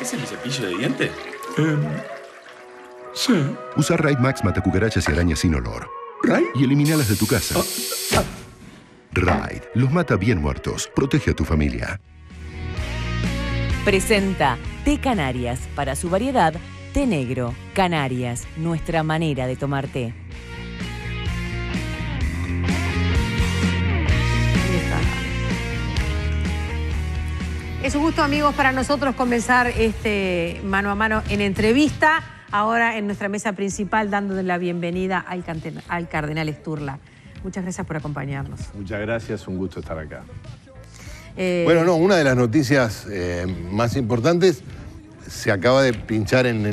¿Ese ah. es mi cepillo de dientes? Em, sí. Usa Ride Max mata cucarachas y arañas sin olor. ¿Raid? Y las de tu casa. Ah, ah. Ride, los mata bien muertos. Protege a tu familia. Presenta Té Canarias. Para su variedad, té negro. Canarias, nuestra manera de tomar té. Es un gusto, amigos, para nosotros comenzar este mano a mano en entrevista. Ahora en nuestra mesa principal, dándole la bienvenida al, Cardenal Esturla. Muchas gracias por acompañarnos. Muchas gracias, un gusto estar acá. Eh, bueno, no, una de las noticias eh, más importantes se acaba de pinchar en,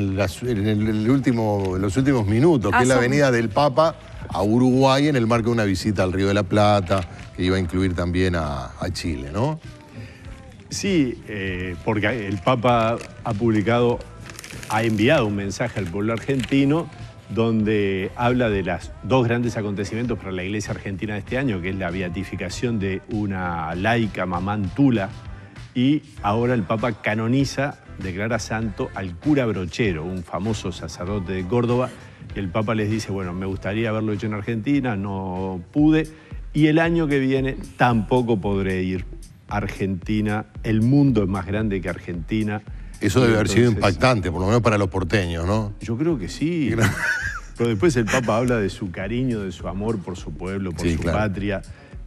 último, los últimos minutos, que es la ah, avenida del Papa a Uruguay en el marco de una visita al Río de la Plata, que iba a incluir también a, a Chile, ¿no? Sí, eh, porque el Papa ha publicado, ha enviado un mensaje al pueblo argentino donde habla de los dos grandes acontecimientos para la Iglesia Argentina de este año, que es la beatificación de una laica, Mamantula, y ahora el Papa canoniza, declara santo al cura Brochero, un famoso sacerdote de Córdoba. Y el Papa les dice, bueno, me gustaría haberlo hecho en Argentina, no pude, y el año que viene tampoco podré ir. Argentina, el mundo es más grande que Argentina. Eso debe haber sido impactante, por lo menos para los porteños, ¿no? Yo creo que sí. Pero después el Papa habla de su cariño, de su amor por su pueblo, por su patria,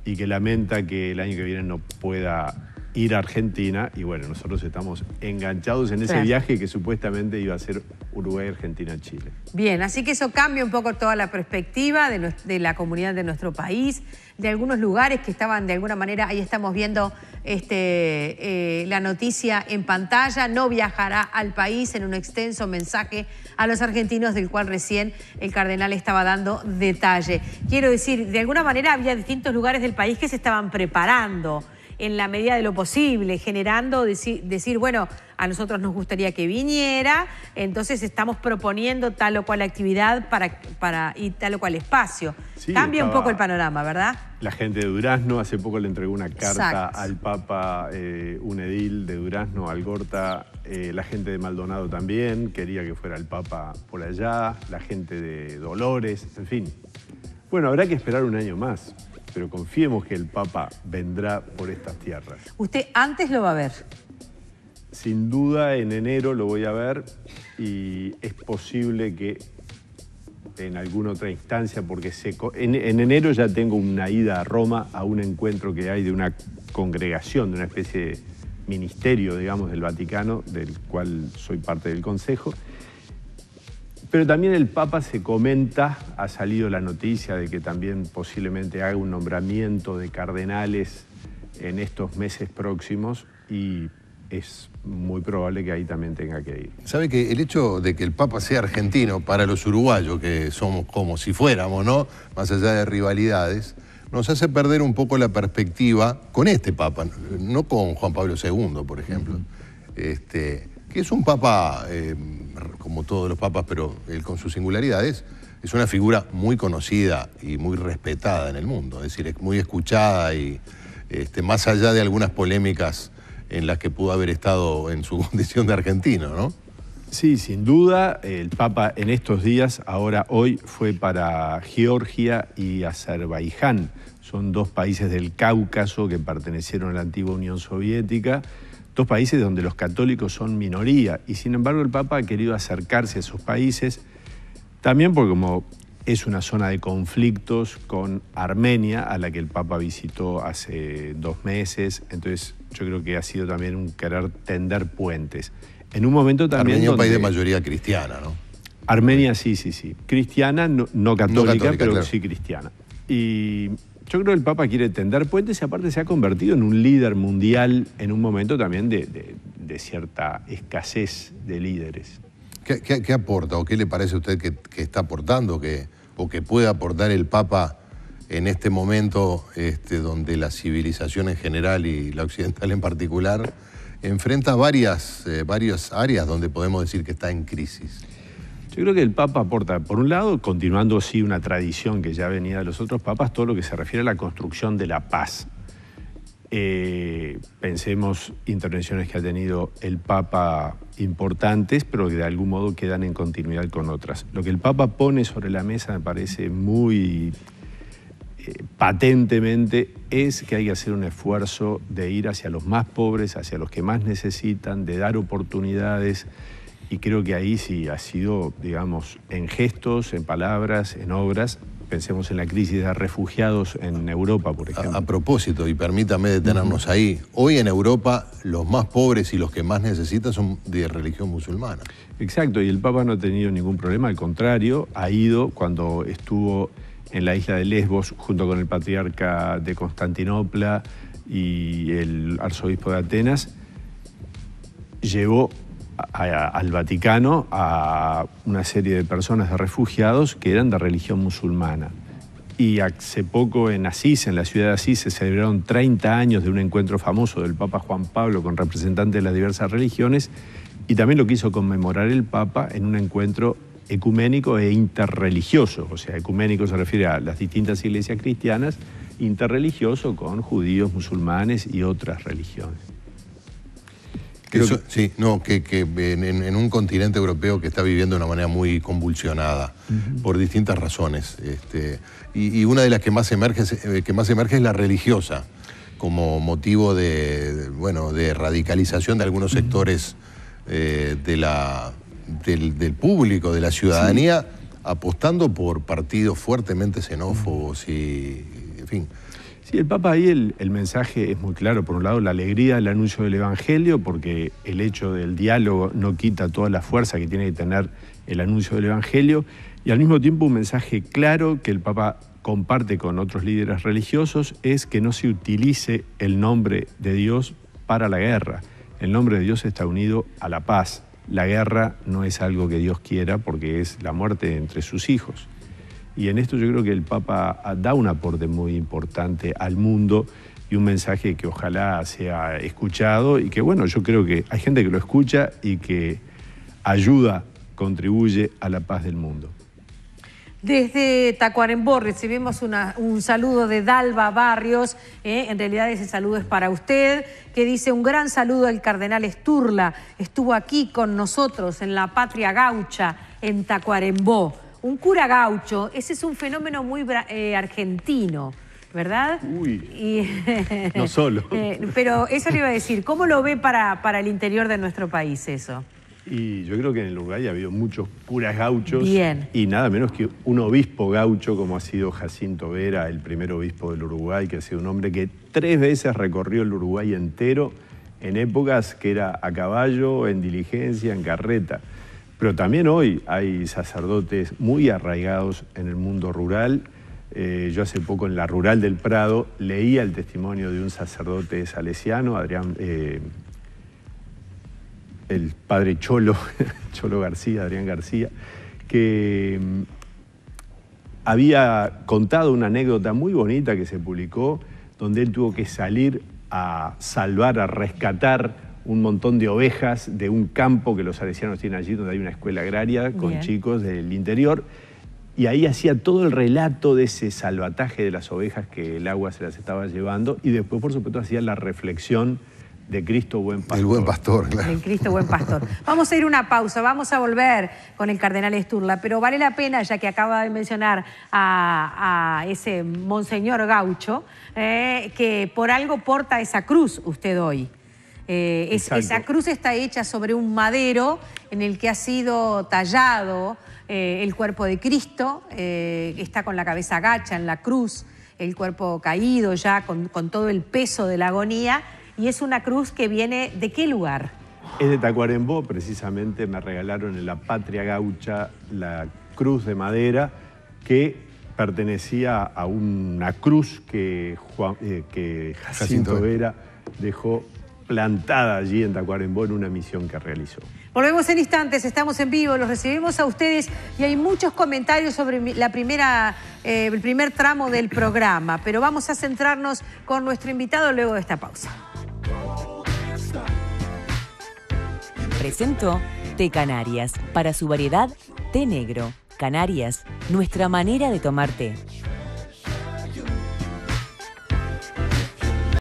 y que lamenta que el año que viene no pueda ir a Argentina. Y bueno, nosotros estamos enganchados en ese viaje que supuestamente iba a ser Uruguay, Argentina, Chile. Bien, así que eso cambia un poco toda la perspectiva de, la comunidad de nuestro país, de algunos lugares que estaban de alguna manera, ahí estamos viendo este, eh, la noticia en pantalla, no viajará al país en un extenso mensaje a los argentinos del cual recién el cardenal estaba dando detalle. Quiero decir, de alguna manera había distintos lugares del país que se estaban preparando en la medida de lo posible, generando, decir, bueno, a nosotros nos gustaría que viniera, entonces estamos proponiendo tal o cual actividad para, para, y tal o cual espacio. Cambia un poco el panorama, ¿verdad? La gente de Durazno, hace poco le entregó una carta al Papa, eh, un edil de Durazno, al Gorta, eh, la gente de Maldonado también, quería que fuera el Papa por allá, la gente de Dolores, en fin. Bueno, habrá que esperar un año más pero confiemos que el Papa vendrá por estas tierras. ¿Usted antes lo va a ver? Sin duda, en enero lo voy a ver y es posible que en alguna otra instancia, porque en, en, enero ya tengo una ida a Roma a un encuentro que hay de una congregación, de una especie de ministerio, digamos, del Vaticano, del cual soy parte del Consejo, pero también el Papa se comenta, ha salido la noticia de que también posiblemente haga un nombramiento de cardenales en estos meses próximos y es muy probable que ahí también tenga que ir. ¿Sabe que el hecho de que el Papa sea argentino, para los uruguayos, que somos como si fuéramos, ¿no? Más allá de rivalidades, nos hace perder un poco la perspectiva con este Papa, no con Juan Pablo II, por ejemplo es un papa, eh, como todos los papas, pero él con sus singularidades, es una figura muy conocida y muy respetada en el mundo, es decir, es muy escuchada y este, más allá de algunas polémicas en las que pudo haber estado en su condición de argentino, ¿no? Sí, sin duda, el Papa en estos días, ahora hoy, fue para Georgia y Azerbaiyán. Son dos países del Cáucaso que pertenecieron a la antigua Unión Soviética dos países donde los católicos son minoría y sin embargo el Papa ha querido acercarse a esos países también porque como es una zona de conflictos con Armenia a la que el Papa visitó hace dos meses, entonces yo creo que ha sido también un querer tender puentes. En un momento también... Armenia es un país de mayoría cristiana, ¿no? Armenia sí, sí, sí. Cristiana, no, católica, pero sí cristiana. Y yo creo que el Papa quiere tender puentes y aparte se ha convertido en un líder mundial en un momento también de, cierta escasez de líderes. ¿Qué, aporta o qué le parece a usted que, está aportando que, o que puede aportar el Papa en este momento este, donde la civilización en general y la occidental en particular enfrenta varias, eh, varias áreas donde podemos decir que está en crisis? Yo creo que el Papa aporta, por un lado, continuando así una tradición que ya venía de los otros papas, todo lo que se refiere a la construcción de la paz. Eh, pensemos intervenciones que ha tenido el Papa importantes, pero que de algún modo quedan en continuidad con otras. Lo que el Papa pone sobre la mesa me parece muy eh, patentemente es que hay que hacer un esfuerzo de ir hacia los más pobres, hacia los que más necesitan, de dar oportunidades. Y creo que ahí sí ha sido, digamos, en gestos, en palabras, en obras. Pensemos en la crisis de refugiados en Europa, por ejemplo. A, propósito, y permítame detenernos ahí, hoy en Europa los más pobres y los que más necesitan son de religión musulmana. Exacto, y el Papa no ha tenido ningún problema, al contrario, ha ido cuando estuvo en la isla de Lesbos junto con el patriarca de Constantinopla y el arzobispo de Atenas, llevó al Vaticano a una serie de personas, de refugiados que eran de religión musulmana. Y hace poco en Asís, en la ciudad de Asís, se celebraron 30 años de un encuentro famoso del Papa Juan Pablo con representantes de las diversas religiones y también lo quiso conmemorar el Papa en un encuentro ecuménico e interreligioso. O sea, ecuménico se refiere a las distintas iglesias cristianas, interreligioso con judíos, musulmanes y otras religiones. Sí, no, que, en, un continente europeo que está viviendo de una manera muy convulsionada, por distintas razones. Este, y, una de las que más, emerge, eh, que más emerge es la religiosa, como motivo de, bueno, de radicalización de algunos sectores eh, del, público, de la ciudadanía, apostando por partidos fuertemente xenófobos y, en fin. Sí, el Papa ahí el, el, mensaje es muy claro. Por un lado, la alegría del anuncio del Evangelio, porque el hecho del diálogo no quita toda la fuerza que tiene que tener el anuncio del Evangelio, y al mismo tiempo un mensaje claro que el Papa comparte con otros líderes religiosos es que no se utilice el nombre de Dios para la guerra. El nombre de Dios está unido a la paz. La guerra no es algo que Dios quiera porque es la muerte entre sus hijos. Y en esto yo creo que el Papa da un aporte muy importante al mundo y un mensaje que ojalá sea escuchado y que bueno, yo creo que hay gente que lo escucha y que ayuda, contribuye a la paz del mundo. Desde Tacuarembó recibimos un saludo de Dalva Barrios, ¿eh? en realidad ese saludo es para usted, que dice un gran saludo al cardenal Esturla, estuvo aquí con nosotros en la patria gaucha, en Tacuarembó un cura gaucho, ese es un fenómeno muy eh, argentino. ¿Verdad? Uy. no solo. Eh, pero eso le iba a decir, ¿cómo lo ve para, para el interior de nuestro país eso? Y yo creo que en el Uruguay ha habido muchos curas gauchos. Y nada menos que un obispo gaucho, como ha sido Jacinto Vera, el primer obispo del Uruguay, que ha sido un hombre que tres veces recorrió el Uruguay entero en épocas que era a caballo, en diligencia, en carreta. Pero también hoy hay sacerdotes muy arraigados en el mundo rural. Eh, yo hace poco en la rural del Prado leía el testimonio de un sacerdote salesiano, Adrián, eh, el padre Cholo, Cholo García, Adrián García, que mm, había contado una anécdota muy bonita que se publicó, donde él tuvo que salir a salvar, a rescatar un montón de ovejas de un campo que los salesianos tienen allí, donde hay una escuela agraria con chicos del interior. Y ahí hacía todo el relato de ese salvataje de las ovejas que el agua se las estaba llevando. Y después, por supuesto, hacía la reflexión de Cristo buen pastor. El buen pastor, claro. El Cristo buen pastor. Vamos a ir una pausa, vamos a volver con el cardenal Esturla, pero vale la pena, ya que acaba de mencionar a, ese monseñor gaucho, eh, que por algo porta esa cruz usted hoy. Eh, esa cruz está hecha sobre un madero en el que ha sido tallado eh, el cuerpo de Cristo, eh, está con la cabeza gacha en la cruz, el cuerpo caído ya con, todo el peso de la agonía, y es una cruz que viene de qué lugar? Es de Tacuarembó, precisamente me regalaron en la patria gaucha la cruz de madera que pertenecía a una cruz que, Jacinto Vera dejó plantada allí en Tacuarembó en una misión que realizó. Volvemos en instantes, estamos en vivo, los recibimos a ustedes y hay muchos comentarios sobre la primera, eh, el primer tramo del programa, pero vamos a centrarnos con nuestro invitado luego de esta pausa. Presento Té Canarias, para su variedad, té negro. Canarias, nuestra manera de tomar té.